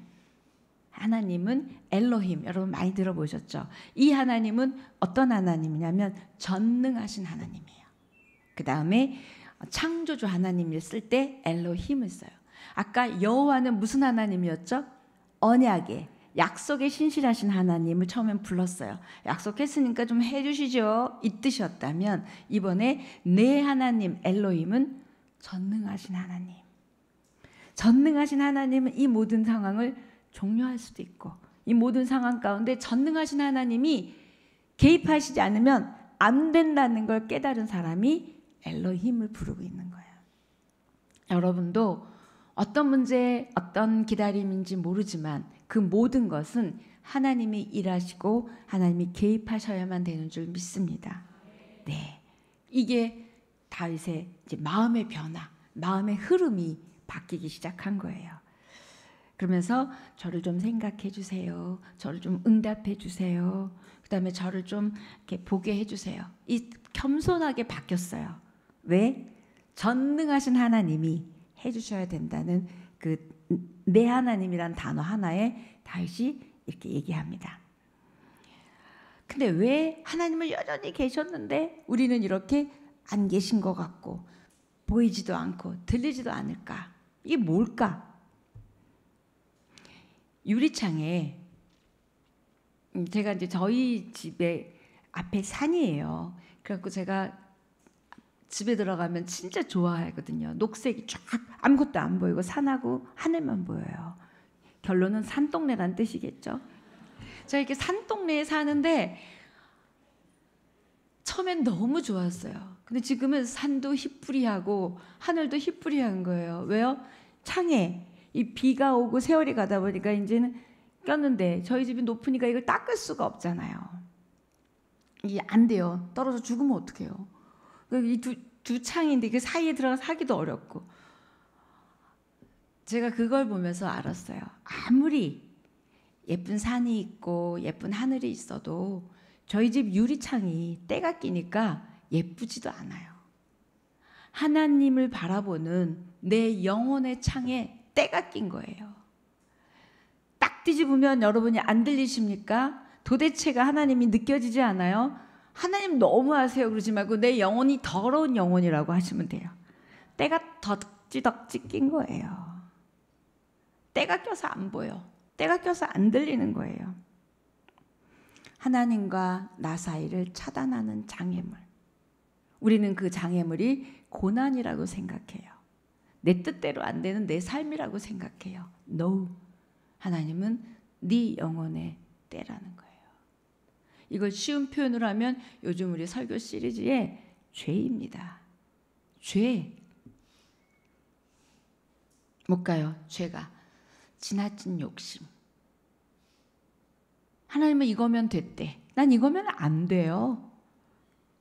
하나님은 엘로힘 여러분 많이 들어보셨죠? 이 하나님은 어떤 하나님이냐면 전능하신 하나님이에요. 그 다음에 창조주 하나님을 쓸 때 엘로힘을 써요. 아까 여호와는 무슨 하나님이었죠? 언약의 약속에 신실하신 하나님을 처음엔 불렀어요. 약속했으니까 좀 해주시죠. 이 뜻이었다면 이번에 내 하나님 엘로임은 전능하신 하나님. 전능하신 하나님은 이 모든 상황을 종료할 수도 있고 이 모든 상황 가운데 전능하신 하나님이 개입하시지 않으면 안 된다는 걸 깨달은 사람이 엘로힘을 부르고 있는 거예요. 여러분도 어떤 문제, 어떤 기다림인지 모르지만 그 모든 것은 하나님이 일하시고 하나님이 개입하셔야만 되는 줄 믿습니다. 네. 이게 다윗의 마음의 변화, 마음의 흐름이 바뀌기 시작한 거예요. 그러면서 저를 좀 생각해 주세요. 저를 좀 응답해 주세요. 그다음에 저를 좀 이렇게 보게 해 주세요. 이 겸손하게 바뀌었어요. 왜? 전능하신 하나님이 해 주셔야 된다는 그내 하나님이란 단어 하나에 다시이 이렇게 얘기합니다. 근데 왜 하나님은 여전히 계셨는데 우리는 이렇게 안 계신 것 같고 보이지도 않고 들리지도 않을까? 이게 뭘까? 유리창에 음, 제가 이제 저희 집에 앞에 산이에요. 그래갖고 제가 집에 들어가면 진짜 좋아하거든요. 녹색이 쫙 아무것도 안 보이고 산하고 하늘만 보여요. 결론은 산동네란 뜻이겠죠. 제가 이렇게 산동네에 사는데 처음엔 너무 좋았어요. 근데 지금은 산도 희뿌리하고 하늘도 희뿌리한 거예요. 왜요? 창에 이 비가 오고 세월이 가다 보니까 이제는 꼈는데 저희 집이 높으니까 이걸 닦을 수가 없잖아요. 이게 안 돼요. 떨어져 죽으면 어떡해요. 그 이두 두 창인데 그 사이에 들어가서 하기도 어렵고 제가 그걸 보면서 알았어요. 아무리 예쁜 산이 있고 예쁜 하늘이 있어도 저희 집 유리창이 때가 끼니까 예쁘지도 않아요. 하나님을 바라보는 내 영혼의 창에 때가 낀 거예요. 딱 뒤집으면 여러분이 안 들리십니까? 도대체가 하나님이 느껴지지 않아요? 하나님 너무하세요 그러지 말고 내 영혼이 더러운 영혼이라고 하시면 돼요. 때가 덕지덕지 낀 거예요. 때가 껴서 안 보여. 때가 껴서 안 들리는 거예요. 하나님과 나 사이를 차단하는 장애물. 우리는 그 장애물이 고난이라고 생각해요. 내 뜻대로 안 되는 내 삶이라고 생각해요. No. 하나님은 네 영혼의 때라는 거예요. 이걸 쉬운 표현으로 하면 요즘 우리 설교 시리즈의 죄입니다. 죄. 못 가요. 죄가. 지나친 욕심. 하나님은 이거면 됐대. 난 이거면 안 돼요.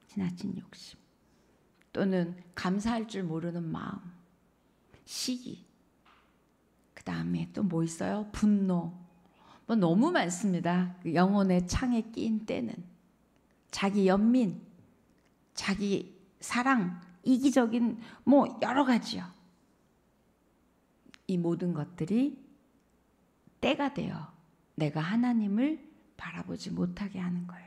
지나친 욕심. 또는 감사할 줄 모르는 마음. 시기. 그 다음에 또 뭐 있어요? 분노. 뭐 너무 많습니다. 그 영혼의 창에 끼인 때는 자기 연민, 자기 사랑, 이기적인 뭐 여러 가지요. 이 모든 것들이 때가 되어 내가 하나님을 바라보지 못하게 하는 거예요.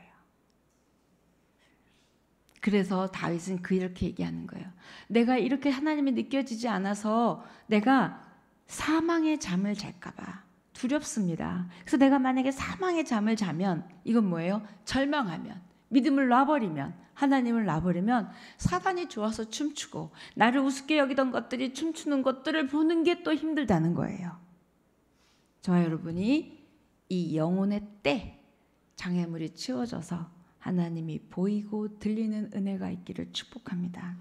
그래서 다윗은 그렇게 얘기하는 거예요. 내가 이렇게 하나님이 느껴지지 않아서 내가 사망의 잠을 잘까봐 두렵습니다. 그래서 내가 만약에 사망의 잠을 자면 이건 뭐예요? 절망하면 믿음을 놔버리면 하나님을 놔버리면 사단이 좋아서 춤추고 나를 우습게 여기던 것들이 춤추는 것들을 보는 게 또 힘들다는 거예요. 저와 여러분이 이 영혼의 때 장애물이 치워져서 하나님이 보이고 들리는 은혜가 있기를 축복합니다.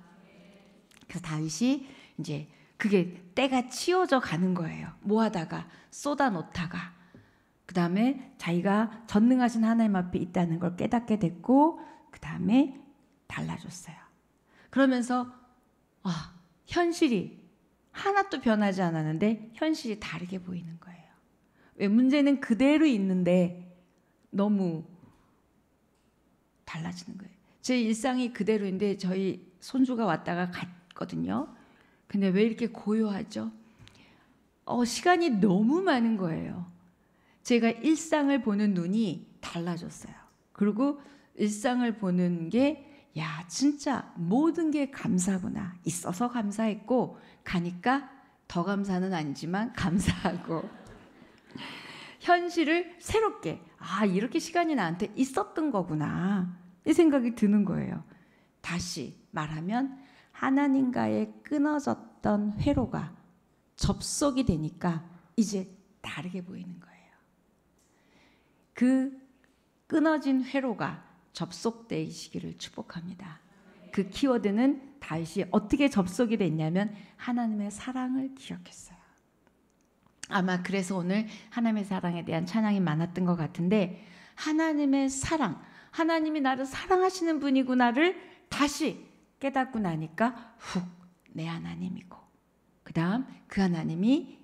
그래서 다윗이 이제 그게 때가 치워져 가는 거예요. 뭐 하다가 쏟아 놓다가 그 다음에 자기가 전능하신 하나님 앞에 있다는 걸 깨닫게 됐고 그 다음에 달라졌어요. 그러면서 아 현실이 하나도 변하지 않았는데 현실이 다르게 보이는 거예요. 왜 문제는 그대로 있는데 너무 달라지는 거예요. 제 일상이 그대로인데 저희 손주가 왔다가 갔거든요. 근데 왜 이렇게 고요하죠? 어, 시간이 너무 많은 거예요. 제가 일상을 보는 눈이 달라졌어요. 그리고 일상을 보는 게, 야, 진짜 모든 게 감사구나. 있어서 감사했고, 가니까 더 감사는 아니지만 [laughs] 감사하고. 현실을 새롭게, 아, 이렇게 시간이 나한테 있었던 거구나. 이 생각이 드는 거예요. 다시 말하면 하나님과의 끊어졌던 회로가 접속이 되니까 이제 다르게 보이는 거예요. 그 끊어진 회로가 접속되시기를 축복합니다. 그 키워드는 다윗이 어떻게 접속이 됐냐면 하나님의 사랑을 기억했어요. 아마 그래서 오늘 하나님의 사랑에 대한 찬양이 많았던 것 같은데 하나님의 사랑, 하나님이 나를 사랑하시는 분이구나를 다시 깨닫고 나니까 훅 내 하나님이고 그다음 그 하나님이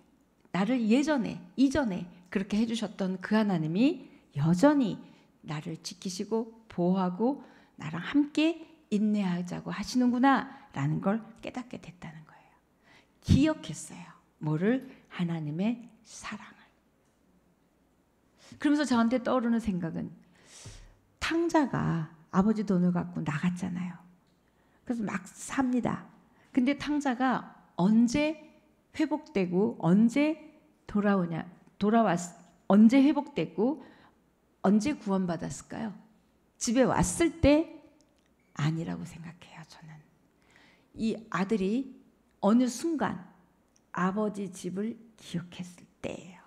나를 예전에 이전에 그렇게 해주셨던 그 하나님이 여전히 나를 지키시고 보호하고 나랑 함께 인내하자고 하시는구나라는 걸 깨닫게 됐다는 거예요. 기억했어요. 뭐를 하나님의 사랑을. 그러면서 저한테 떠오르는 생각은 탕자가 아버지 돈을 갖고 나갔잖아요. 그래서 막 삽니다. 근데 탕자가 언제 회복되고 언제 돌아오냐 돌아왔 언제 회복됐고 언제 구원받았을까요? 집에 왔을 때 아니라고 생각해요. 저는 이 아들이 어느 순간 아버지 집을 기억했을 때예요.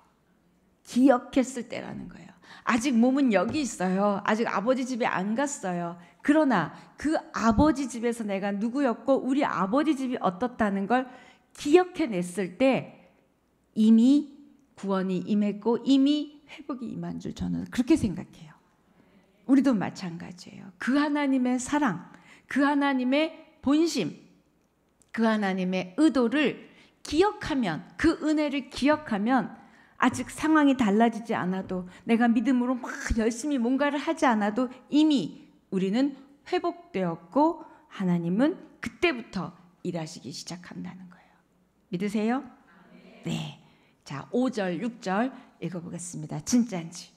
기억했을 때라는 거예요. 아직 몸은 여기 있어요. 아직 아버지 집에 안 갔어요. 그러나 그 아버지 집에서 내가 누구였고 우리 아버지 집이 어떻다는 걸 기억해냈을 때 이미 구원이 임했고 이미 회복이 임한 줄 저는 그렇게 생각해요. 우리도 마찬가지예요. 그 하나님의 사랑, 그 하나님의 본심, 그 하나님의 의도를 기억하면 그 은혜를 기억하면 아직 상황이 달라지지 않아도 내가 믿음으로 막 열심히 뭔가를 하지 않아도 이미 우리는 회복되었고 하나님은 그때부터 일하시기 시작한다는 거예요. 믿으세요? 네. 자, 5절, 6절 읽어보겠습니다. 진짜인지.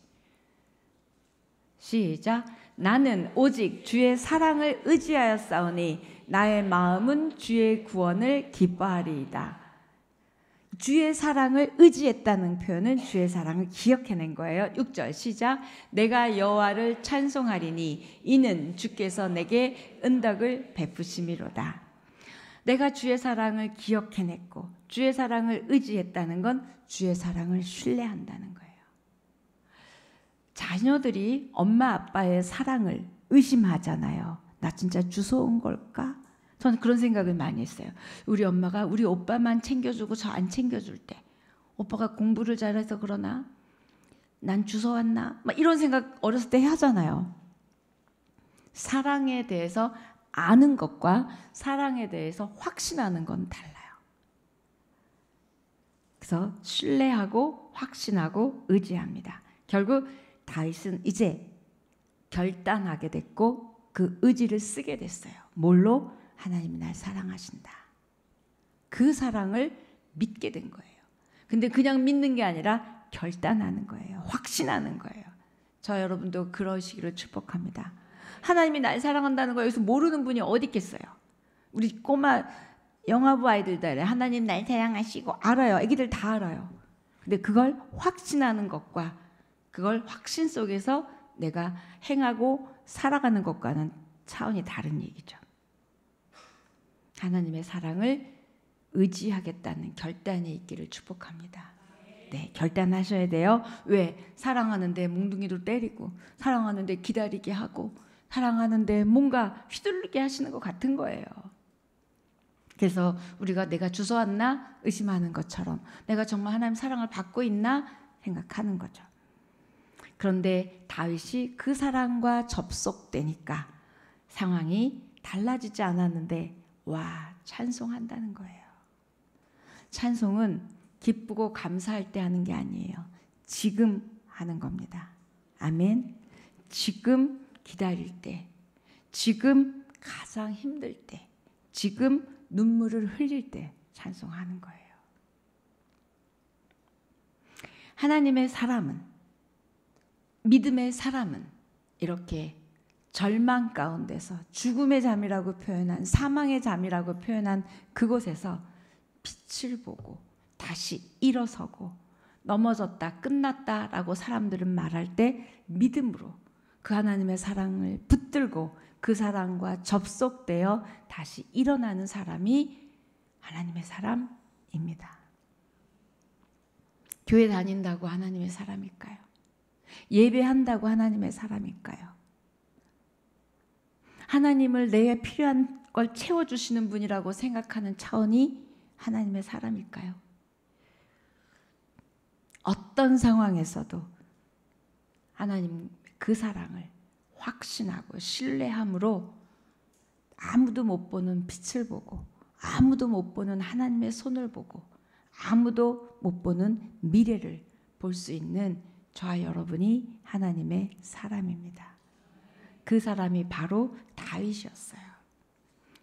시작. 나는 오직 주의 사랑을 의지하여 싸우니 나의 마음은 주의 구원을 기뻐하리이다. 주의 사랑을 의지했다는 표현은 주의 사랑을 기억해낸 거예요. 6절 시작. 내가 여호와를 찬송하리니 이는 주께서 내게 은덕을 베푸심이로다. 내가 주의 사랑을 기억해냈고 주의 사랑을 의지했다는 건 주의 사랑을 신뢰한다는 거예요. 자녀들이 엄마 아빠의 사랑을 의심하잖아요. 나 진짜 주소 온 걸까? 저는 그런 생각을 많이 했어요. 우리 엄마가 우리 오빠만 챙겨주고 저 안 챙겨줄 때 오빠가 공부를 잘해서 그러나 난 주워왔나 막 이런 생각 어렸을 때 하잖아요. 사랑에 대해서 아는 것과 사랑에 대해서 확신하는 건 달라요. 그래서 신뢰하고 확신하고 의지합니다. 결국 다윗은 이제 결단하게 됐고 그 의지를 쓰게 됐어요. 뭘로? 하나님이 날 사랑하신다. 그 사랑을 믿게 된 거예요. 근데 그냥 믿는 게 아니라 결단하는 거예요. 확신하는 거예요. 저 여러분도 그러시기를 축복합니다. 하나님이 날 사랑한다는 거 여기서 모르는 분이 어디 있겠어요. 우리 꼬마 영화부 아이들도 알 하나님 날 사랑하시고 알아요. 애기들 다 알아요. 근데 그걸 확신하는 것과 그걸 확신 속에서 내가 행하고 살아가는 것과는 차원이 다른 얘기죠. 하나님의 사랑을 의지하겠다는 결단이 있기를 축복합니다. 네, 결단하셔야 돼요. 왜? 사랑하는데 몽둥이로 때리고, 사랑하는데 기다리게 하고, 사랑하는데 뭔가 휘둘르게 하시는 것 같은 거예요. 그래서 우리가 내가 주워왔나 의심하는 것처럼 내가 정말 하나님 사랑을 받고 있나 생각하는 거죠. 그런데 다윗이 그 사랑과 접속되니까 상황이 달라지지 않았는데 와, 찬송한다는 거예요. 찬송은 기쁘고 감사할 때 하는 게 아니에요. 지금 하는 겁니다. 아멘. 지금 기다릴 때, 지금 가장 힘들 때, 지금 눈물을 흘릴 때 찬송하는 거예요. 하나님의 사람은 믿음의 사람은 이렇게 절망 가운데서 죽음의 잠이라고 표현한 사망의 잠이라고 표현한 그곳에서 빛을 보고 다시 일어서고 넘어졌다 끝났다라고 사람들은 말할 때 믿음으로 그 하나님의 사랑을 붙들고 그 사랑과 접속되어 다시 일어나는 사람이 하나님의 사람입니다. 교회 다닌다고 하나님의 사람일까요? 예배한다고 하나님의 사람일까요? 하나님을 내에 필요한 걸 채워주시는 분이라고 생각하는 차원이 하나님의 사람일까요? 어떤 상황에서도 하나님 그 사랑을 확신하고 신뢰함으로 아무도 못 보는 빛을 보고 아무도 못 보는 하나님의 손을 보고 아무도 못 보는 미래를 볼 수 있는 저와 여러분이 하나님의 사람입니다. 그 사람이 바로 다윗이었어요.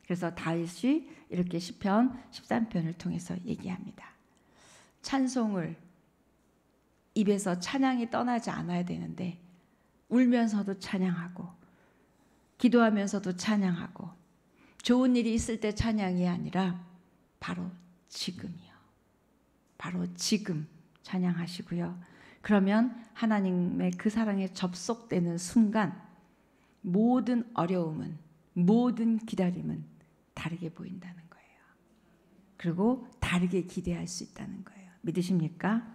그래서 다윗이 이렇게 시편 13편을 통해서 얘기합니다. 찬송을 입에서 찬양이 떠나지 않아야 되는데 울면서도 찬양하고 기도하면서도 찬양하고 좋은 일이 있을 때 찬양이 아니라 바로 지금이요. 바로 지금 찬양하시고요. 그러면 하나님의 그 사랑에 접속되는 순간 모든 어려움은 모든 기다림은 다르게 보인다는 거예요. 그리고 다르게 기대할 수 있다는 거예요. 믿으십니까?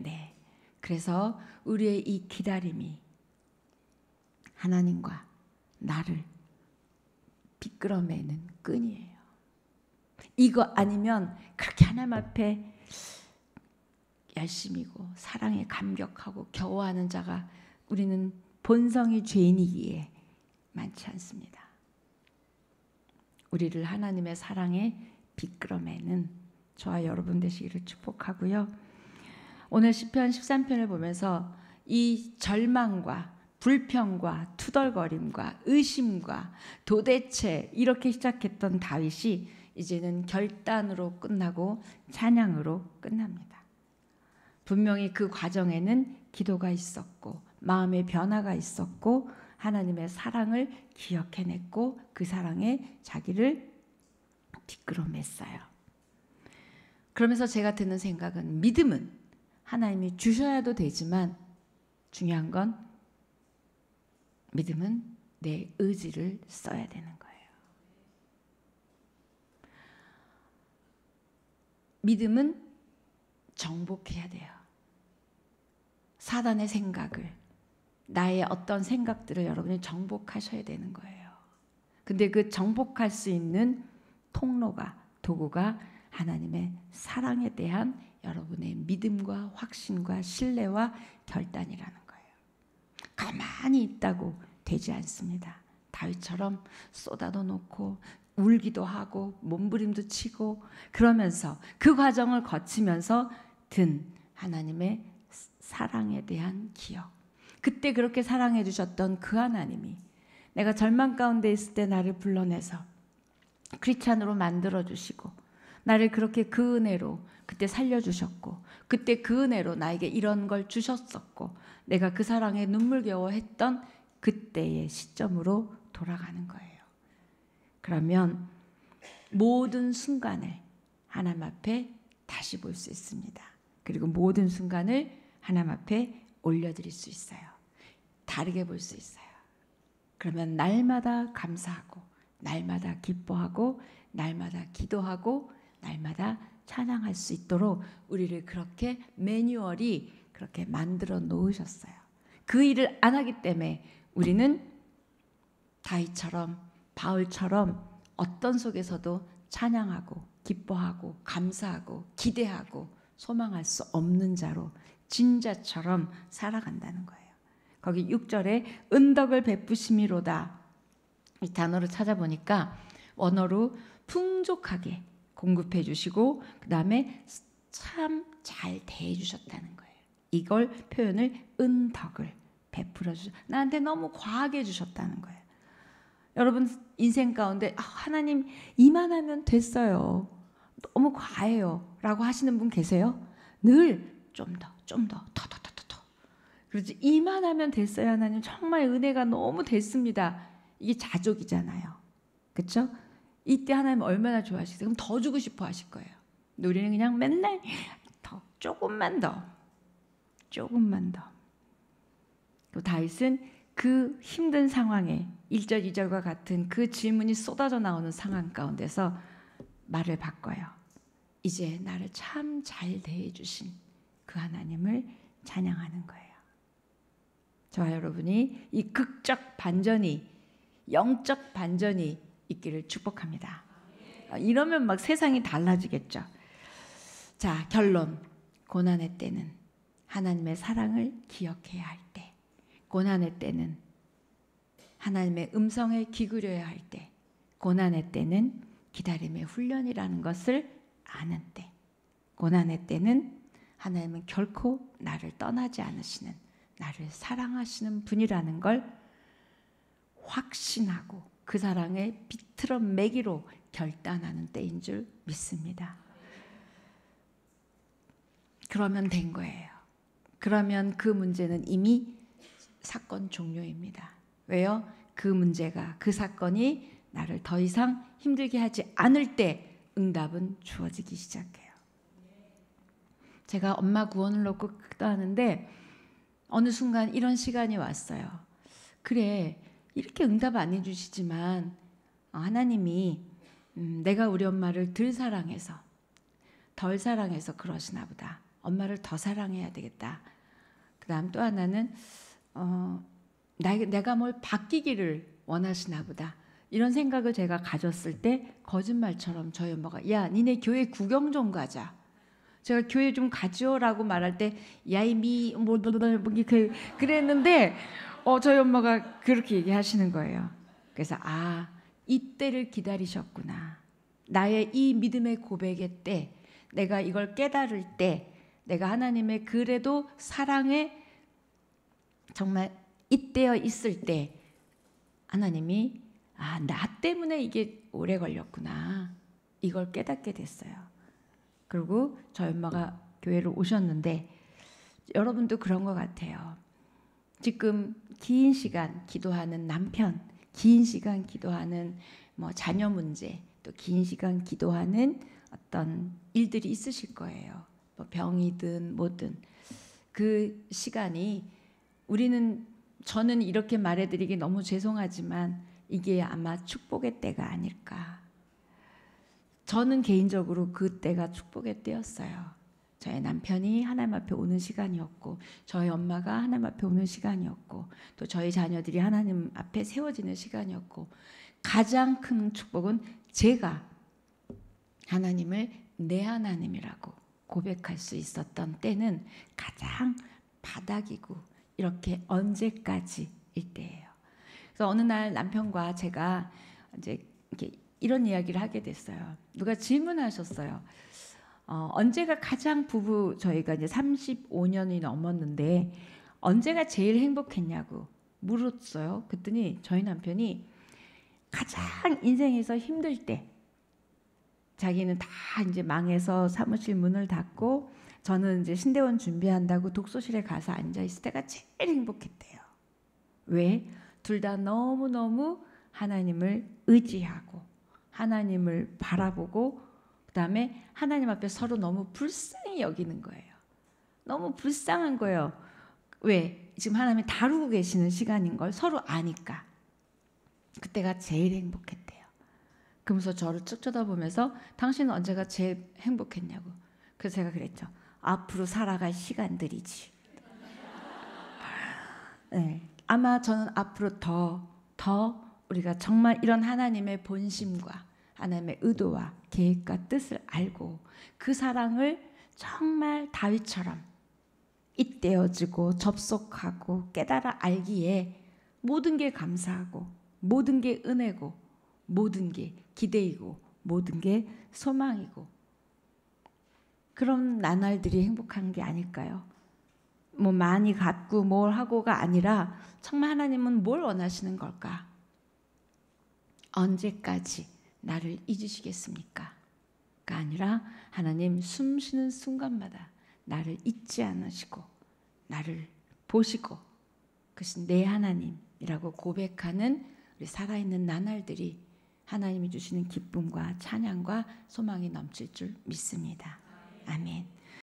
네. 그래서 우리의 이 기다림이 하나님과 나를 비끄러매는 끈이에요. 이거 아니면 그렇게 하나님 앞에 열심이고 사랑에 감격하고 겨워하는 자가 우리는 본성이 죄인이기에 많지 않습니다. 우리를 하나님의 사랑에 비끄러매는 저와 여러분 되시기를 축복하고요. 오늘 시편 13편을 보면서 이 절망과 불평과 투덜거림과 의심과 도대체 이렇게 시작했던 다윗이 이제는 결단으로 끝나고 찬양으로 끝납니다. 분명히 그 과정에는 기도가 있었고 마음의 변화가 있었고 하나님의 사랑을 기억해냈고 그 사랑에 자기를 뒷끌어맸어요. 그러면서 제가 드는 생각은 믿음은 하나님이 주셔야도 되지만 중요한 건 믿음은 내 의지를 써야 되는 거예요. 믿음은 정복해야 돼요. 사단의 생각을. 나의 어떤 생각들을 여러분이 정복하셔야 되는 거예요. 근데 그 정복할 수 있는 통로가 도구가 하나님의 사랑에 대한 여러분의 믿음과 확신과 신뢰와 결단이라는 거예요. 가만히 있다고 되지 않습니다. 다윗처럼 쏟아도 놓고 울기도 하고 몸부림도 치고 그러면서 그 과정을 거치면서 든 하나님의 사랑에 대한 기억 그때 그렇게 사랑해 주셨던 그 하나님이 내가 절망 가운데 있을 때 나를 불러내서 크리스찬으로 만들어 주시고 나를 그렇게 그 은혜로 그때 살려 주셨고 그때 그 은혜로 나에게 이런 걸 주셨었고 내가 그 사랑에 눈물겨워했던 그때의 시점으로 돌아가는 거예요. 그러면 모든 순간을 하나님 앞에 다시 볼 수 있습니다. 그리고 모든 순간을 하나님 앞에 올려드릴 수 있어요. 다르게 볼 수 있어요. 그러면 날마다 감사하고 날마다 기뻐하고 날마다 기도하고 날마다 찬양할 수 있도록 우리를 그렇게 매뉴얼이 그렇게 만들어 놓으셨어요. 그 일을 안 하기 때문에 우리는 다윗처럼 바울처럼 어떤 속에서도 찬양하고 기뻐하고 감사하고 기대하고 소망할 수 없는 자로 진자처럼 살아간다는 거예요. 거기 6절에 은덕을 베푸심이로다. 이 단어를 찾아보니까 원어로 풍족하게 공급해 주시고 그다음에 참 잘 대해 주셨다는 거예요. 이걸 표현을 은덕을 베풀어 주셨. 나한테 너무 과하게 주셨다는 거예요. 여러분 인생 가운데 아, 하나님 이만하면 됐어요. 너무 과해요라고 하시는 분 계세요? 늘 좀 더, 좀 더, 더, 더, 더, 그러지 이만하면 됐어요 하나님 정말 은혜가 너무 됐습니다. 이게 자족이잖아요. 그렇죠? 이때 하나님 얼마나 좋아하시겠어요. 그럼 더 주고 싶어 하실 거예요. 우리는 그냥 맨날 더 조금만 더 조금만 더. 또 그 다윗은 그 힘든 상황에 1절 2절과 같은 그 질문이 쏟아져 나오는 상황 가운데서 말을 바꿔요. 이제 나를 참 잘 대해 주신 그 하나님을 찬양하는 거예요. 저와 여러분이 이 극적 반전이 영적 반전이 있기를 축복합니다. 아, 이러면 막 세상이 달라지겠죠. 자, 결론. 고난의 때는 하나님의 사랑을 기억해야 할 때. 고난의 때는 하나님의 음성에 기울여야 할 때. 고난의 때는 기다림의 훈련이라는 것을 아는 때. 고난의 때는 하나님은 결코 나를 떠나지 않으시는 나를 사랑하시는 분이라는 걸 확신하고 그 사랑에 비틀어 매기로 결단하는 때인 줄 믿습니다. 그러면 된 거예요. 그러면 그 문제는 이미 사건 종료입니다. 왜요? 그 문제가 그 사건이 나를 더 이상 힘들게 하지 않을 때 응답은 주어지기 시작해요. 제가 엄마 구원을 놓고 기도하는데 어느 순간 이런 시간이 왔어요. 그래, 이렇게 응답 안 해주시지만, 어, 하나님이 음, 내가 우리 엄마를 덜 사랑해서, 덜 사랑해서 그러시나 보다. 엄마를 더 사랑해야 되겠다. 그 다음 또 하나는, 어, 나, 내가 뭘 바뀌기를 원하시나 보다. 이런 생각을 제가 가졌을 때 거짓말처럼 저희 엄마가 야 니네 교회 구경 좀 가자 제가 교회 좀 가죠라고 말할 때 야이 미뭐뭐뭐그 뭐, 뭐, 그랬는데 어 저희 엄마가 그렇게 얘기하시는 거예요. 그래서 아 이때를 기다리셨구나. 나의 이 믿음의 고백의 때, 내가 이걸 깨달을 때, 내가 하나님의 그래도 사랑에 정말 이때어 있을 때 하나님이 아, 나 때문에 이게 오래 걸렸구나. 이걸 깨닫게 됐어요. 그리고 저희 엄마가 교회를 오셨는데 여러분도 그런 것 같아요. 지금 긴 시간 기도하는 남편, 긴 시간 기도하는 뭐 자녀 문제, 또 긴 시간 기도하는 어떤 일들이 있으실 거예요. 뭐 병이든 뭐든 그 시간이 우리는 저는 이렇게 말해드리기 너무 죄송하지만 이게 아마 축복의 때가 아닐까 저는 개인적으로 그때가 축복의 때였어요. 저의 남편이 하나님 앞에 오는 시간이었고 저희 엄마가 하나님 앞에 오는 시간이었고 또 저희 자녀들이 하나님 앞에 세워지는 시간이었고 가장 큰 축복은 제가 하나님을 내 하나님이라고 고백할 수 있었던 때는 가장 바닥이고 이렇게 언제까지일 때예요. 그래서 어느 날 남편과 제가 이제 이렇게 이런 이야기를 하게 됐어요. 누가 질문하셨어요. 어, 언제가 가장 부부 저희가 이제 35년이 넘었는데 언제가 제일 행복했냐고 물었어요. 그랬더니 저희 남편이 가장 인생에서 힘들 때 자기는 다 이제 망해서 사무실 문을 닫고 저는 이제 신대원 준비한다고 독서실에 가서 앉아 있을 때가 제일 행복했대요. 왜? 둘 다 너무너무 하나님을 의지하고 하나님을 바라보고 그다음에 하나님 앞에 서로 너무 불쌍히 여기는 거예요. 너무 불쌍한 거예요. 왜? 지금 하나님이 다루고 계시는 시간인 걸 서로 아니까. 그때가 제일 행복했대요. 그러면서 저를 쭉 쳐다보면서 당신은 언제가 제일 행복했냐고. 그래서 제가 그랬죠. 앞으로 살아갈 시간들이지. 네. 아마 저는 앞으로 더, 더 우리가 정말 이런 하나님의 본심과 하나님의 의도와 계획과 뜻을 알고 그 사랑을 정말 다윗처럼 잇대어지고 접속하고 깨달아 알기에 모든 게 감사하고 모든 게 은혜고 모든 게 기대이고 모든 게 소망이고 그런 나날들이 행복한 게 아닐까요? 뭐 많이 갖고 뭘 하고가 아니라 정말 하나님은 뭘 원하시는 걸까? 언제까지 나를 잊으시겠습니까? 가 아니라 하나님 숨 쉬는 순간마다 나를 잊지 않으시고 나를 보시고 그것이 내 하나님이라고 고백하는 우리 살아있는 나날들이 하나님이 주시는 기쁨과 찬양과 소망이 넘칠 줄 믿습니다. 아멘.